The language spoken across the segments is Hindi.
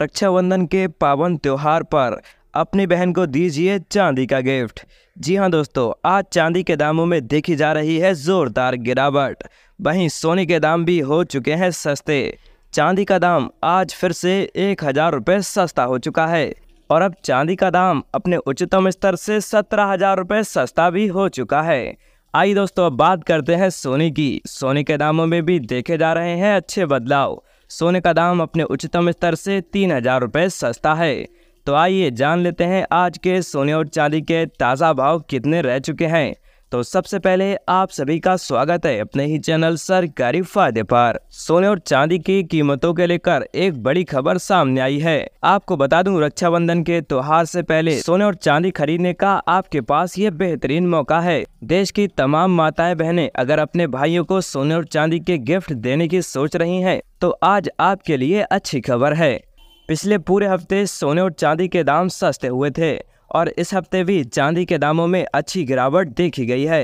रक्षाबंधन के पावन त्यौहार पर अपनी बहन को दीजिए चांदी का गिफ्ट जी हाँ दोस्तों आज चांदी के दामों में देखी जा रही है ज़ोरदार गिरावट वहीं सोने के दाम भी हो चुके हैं सस्ते चांदी का दाम आज फिर से एक हज़ार रुपये सस्ता हो चुका है और अब चांदी का दाम अपने उच्चतम स्तर से सत्रह हजार रुपये सस्ता भी हो चुका है आइए दोस्तों अब बात करते हैं सोने की सोने के दामों में भी देखे जा रहे हैं अच्छे बदलाव सोने का दाम अपने उच्चतम स्तर से तीन हज़ार रुपये सस्ता है तो आइए जान लेते हैं आज के सोने और चांदी के ताज़ा भाव कितने रह चुके हैं तो सबसे पहले आप सभी का स्वागत है अपने ही चैनल सरकारी फायदे पर सोने और चांदी की कीमतों के लेकर एक बड़ी खबर सामने आई है आपको बता दूं रक्षाबंधन के त्योहार से पहले सोने और चांदी खरीदने का आपके पास ये बेहतरीन मौका है देश की तमाम माताएं बहनें अगर अपने भाइयों को सोने और चांदी के गिफ्ट देने की सोच रही है तो आज आपके लिए अच्छी खबर है पिछले पूरे हफ्ते सोने और चांदी के दाम सस्ते हुए थे और इस हफ्ते भी चांदी के दामों में अच्छी गिरावट देखी गई है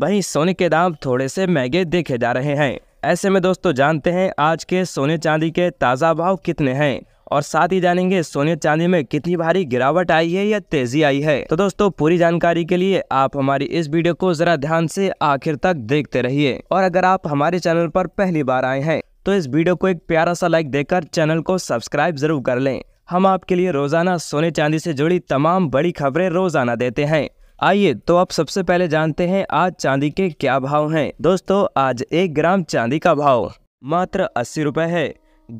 वहीं सोने के दाम थोड़े से महंगे देखे जा रहे हैं ऐसे में दोस्तों जानते हैं आज के सोने चांदी के ताज़ा भाव कितने हैं और साथ ही जानेंगे सोने चांदी में कितनी भारी गिरावट आई है या तेजी आई है तो दोस्तों पूरी जानकारी के लिए आप हमारी इस वीडियो को जरा ध्यान से आखिर तक देखते रहिए और अगर आप हमारे चैनल पर पहली बार आए हैं तो इस वीडियो को एक प्यारा सा लाइक देकर चैनल को सब्सक्राइब जरूर कर लें हम आपके लिए रोज़ाना सोने चांदी से जुड़ी तमाम बड़ी खबरें रोज़ाना देते हैं आइए तो आप सबसे पहले जानते हैं आज चांदी के क्या भाव हैं दोस्तों आज एक ग्राम चांदी का भाव मात्र अस्सी रुपये है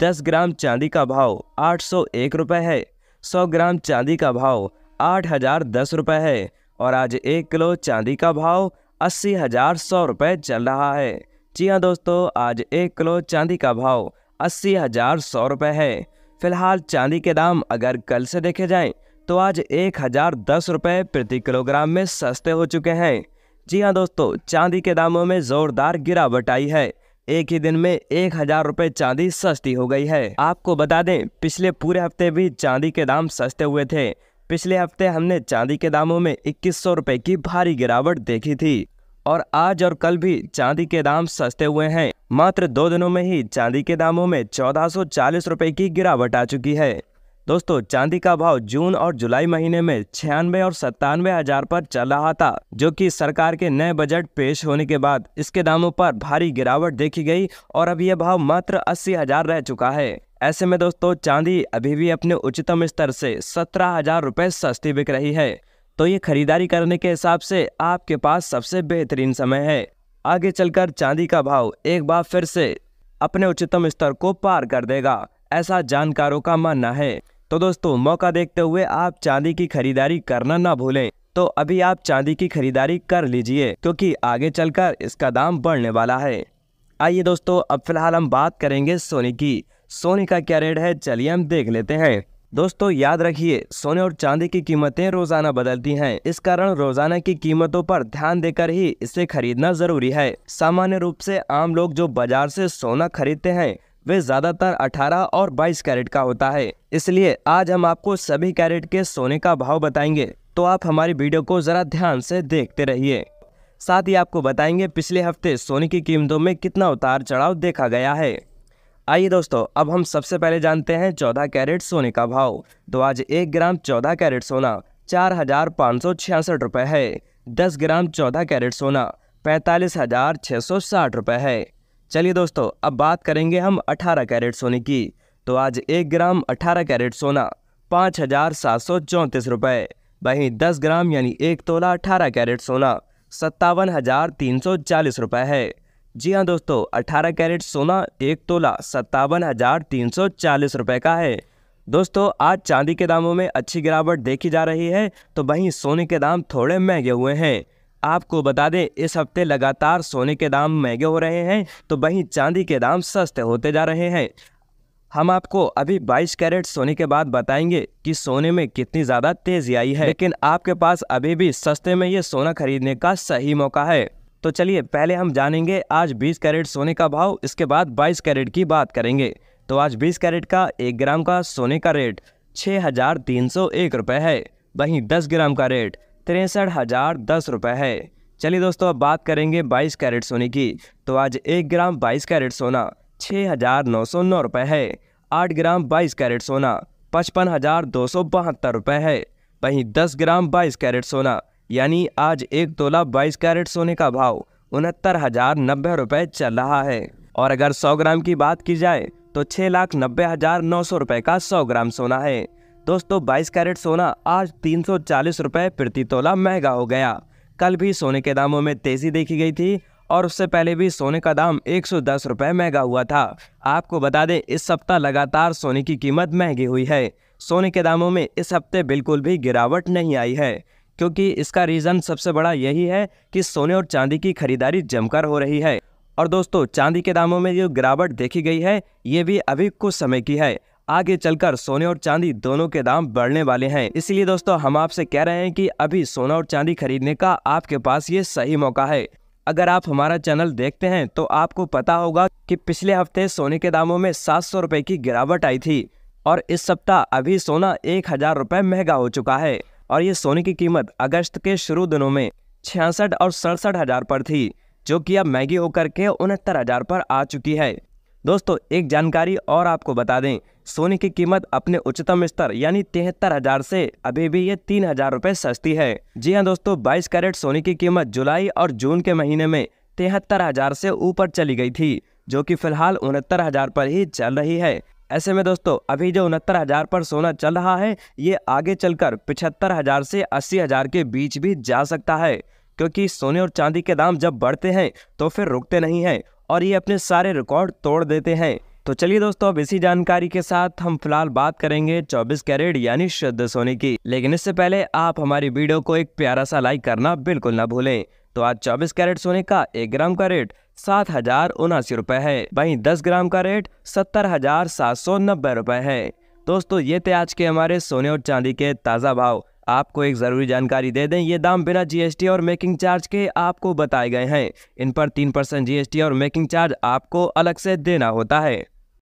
दस ग्राम चांदी का भाव आठ सौ एक रुपये है सौ ग्राम चांदी का भाव आठ हजार दस रुपये है और आज एक किलो चांदी का भाव अस्सी हजार सौ रुपये चल रहा है जी हाँ दोस्तों आज एक किलो चांदी का भाव अस्सी हजार सौ रुपये है फिलहाल चांदी के दाम अगर कल से देखे जाएं तो आज एक हज़ार दस रुपये प्रति किलोग्राम में सस्ते हो चुके हैं जी हाँ दोस्तों चांदी के दामों में ज़ोरदार गिरावट आई है एक ही दिन में एक हज़ार रुपये चांदी सस्ती हो गई है आपको बता दें पिछले पूरे हफ्ते भी चांदी के दाम सस्ते हुए थे पिछले हफ्ते हमने चांदी के दामों में इक्कीस सौ रुपये की भारी गिरावट देखी थी और आज और कल भी चांदी के दाम सस्ते हुए हैं मात्र दो दिनों में ही चांदी के दामों में चौदह रुपए की गिरावट आ चुकी है दोस्तों चांदी का भाव जून और जुलाई महीने में छियानवे और सत्तानवे हजार पर चल रहा था जो कि सरकार के नए बजट पेश होने के बाद इसके दामों पर भारी गिरावट देखी गई और अब यह भाव मात्र अस्सी हजार रह चुका है ऐसे में दोस्तों चांदी अभी भी अपने उच्चतम स्तर से सत्रह हजार रुपए सस्ती बिक रही है तो ये खरीदारी करने के हिसाब से आपके पास सबसे बेहतरीन समय है आगे चलकर चांदी का भाव एक बार फिर से अपने उच्चतम स्तर को पार कर देगा ऐसा जानकारों का मानना है तो दोस्तों मौका देखते हुए आप चांदी की खरीदारी करना ना भूलें तो अभी आप चांदी की खरीदारी कर लीजिए क्योंकि आगे चलकर इसका दाम बढ़ने वाला है आइए दोस्तों अब फिलहाल हम बात करेंगे सोने की सोने का क्या रेट है चलिए हम देख लेते हैं दोस्तों याद रखिए सोने और चांदी की कीमतें रोजाना बदलती हैं इस कारण रोजाना की कीमतों पर ध्यान देकर ही इसे खरीदना जरूरी है सामान्य रूप से आम लोग जो बाजार से सोना खरीदते हैं वे ज़्यादातर 18 और 22 कैरेट का होता है इसलिए आज हम आपको सभी कैरेट के सोने का भाव बताएंगे तो आप हमारी वीडियो को ज़रा ध्यान से देखते रहिए साथ ही आपको बताएंगे पिछले हफ्ते सोने की कीमतों में कितना उतार चढ़ाव देखा गया है आइए दोस्तों अब हम सबसे पहले जानते हैं चौदह कैरेट सोने का भाव तो आज एक ग्राम चौदह कैरेट सोना चार हजार पाँच सौ छियासठ रुपये है दस ग्राम चौदह कैरेट सोना पैंतालीस हजार छः सौ साठ रुपये है चलिए दोस्तों अब बात करेंगे हम अठारह कैरेट सोने की तो आज एक ग्राम अठारह कैरेट सोना पाँच हजार सात सौ चौंतीस रुपये वहीं दस ग्राम यानी एक तोला अठारह कैरेट सोना सत्तावन हजार तीन सौ चालीस रुपये है जी हाँ दोस्तों 18 कैरेट सोना एक तोला सत्तावन हज़ार तीन सौ चालीस रुपये का है दोस्तों आज चांदी के दामों में अच्छी गिरावट देखी जा रही है तो वहीं सोने के दाम थोड़े महंगे हुए हैं आपको बता दें इस हफ्ते लगातार सोने के दाम महंगे हो रहे हैं तो वहीं चांदी के दाम सस्ते होते जा रहे हैं हम आपको अभी 22 कैरेट सोने के बाद बताएंगे कि सोने में कितनी ज़्यादा तेज़ी आई है लेकिन आपके पास अभी भी सस्ते में ये सोना खरीदने का सही मौका है तो चलिए पहले हम जानेंगे आज 20 कैरेट सोने का भाव इसके बाद 22 कैरेट की बात करेंगे तो आज 20 कैरेट का एक ग्राम का सोने का रेट छः हज़ार तीन सौ एक रुपये है वहीं 10 ग्राम का रेट तिरसठ हज़ार दस रुपये है चलिए दोस्तों अब बात करेंगे 22 कैरेट सोने की तो आज एक ग्राम 22 कैरेट सोना छः हज़ार नौ सौ नौ रुपये है आठ ग्राम 22 कैरेट सोना पचपन हज़ार दो सौ बहत्तर रुपये है वहीं दस ग्राम बाईस कैरेट सोना यानी आज एक तोला बाईस कैरेट सोने का भाव उनहत्तर हज़ार नब्बे रुपये चल रहा है और अगर सौ ग्राम की बात की जाए तो छः लाख नब्बे हज़ार नौ सौ रुपये का सौ ग्राम सोना है दोस्तों 22 कैरेट सोना आज तीन सौ चालीस रुपये प्रति तोला महंगा हो गया कल भी सोने के दामों में तेज़ी देखी गई थी और उससे पहले भी सोने का दाम एक सौ दस रुपये महंगा हुआ था आपको बता दें इस सप्ताह लगातार सोने की कीमत महंगी हुई है सोने के दामों में इस हफ्ते बिल्कुल भी गिरावट नहीं आई है क्योंकि इसका रीज़न सबसे बड़ा यही है कि सोने और चांदी की खरीदारी जमकर हो रही है और दोस्तों चांदी के दामों में जो गिरावट देखी गई है ये भी अभी कुछ समय की है आगे चलकर सोने और चांदी दोनों के दाम बढ़ने वाले हैं इसलिए दोस्तों हम आपसे कह रहे हैं कि अभी सोना और चांदी खरीदने का आपके पास ये सही मौका है अगर आप हमारा चैनल देखते हैं तो आपको पता होगा कि पिछले हफ्ते सोने के दामों में सात सौ की गिरावट आई थी और इस सप्ताह अभी सोना एक हजार रुपये महंगा हो चुका है और ये सोने की कीमत अगस्त के शुरू दिनों में छियासठ और सड़सठ हज़ार पर थी जो कि अब महंगी होकर के उनहत्तर हज़ार पर आ चुकी है दोस्तों एक जानकारी और आपको बता दें सोने की कीमत अपने उच्चतम स्तर यानी तिहत्तर हजार से अभी भी ये तीन हजार रुपये सस्ती है जी हाँ दोस्तों 22 कैरेट सोने की कीमत जुलाई और जून के महीने में तिहत्तर हजार से ऊपर चली गई थी जो कि फिलहाल उनहत्तर हजार पर ही चल रही है ऐसे में दोस्तों अभी जो उनहत्तर हज़ार पर सोना चल रहा है ये आगे चलकर पिछहत्तर हज़ार से अस्सी हज़ार के बीच भी जा सकता है क्योंकि सोने और चांदी के दाम जब बढ़ते हैं तो फिर रुकते नहीं हैं और ये अपने सारे रिकॉर्ड तोड़ देते हैं तो चलिए दोस्तों अब इसी जानकारी के साथ हम फिलहाल बात करेंगे 24 कैरेट यानी शुद्ध सोने की लेकिन इससे पहले आप हमारी वीडियो को एक प्यारा सा लाइक करना बिल्कुल ना भूलें तो आज 24 कैरेट सोने का एक ग्राम का रेट सात हजार उनासी रुपए है वहीं दस ग्राम का रेट सत्तर हजार सात सौ नब्बे रुपए है दोस्तों ये थे आज के हमारे सोने और चांदी के ताज़ा भाव आपको एक ज़रूरी जानकारी दे दें ये दाम बिना जीएसटी और मेकिंग चार्ज के आपको बताए गए हैं इन पर तीन परसेंट जीएसटी और मेकिंग चार्ज आपको अलग से देना होता है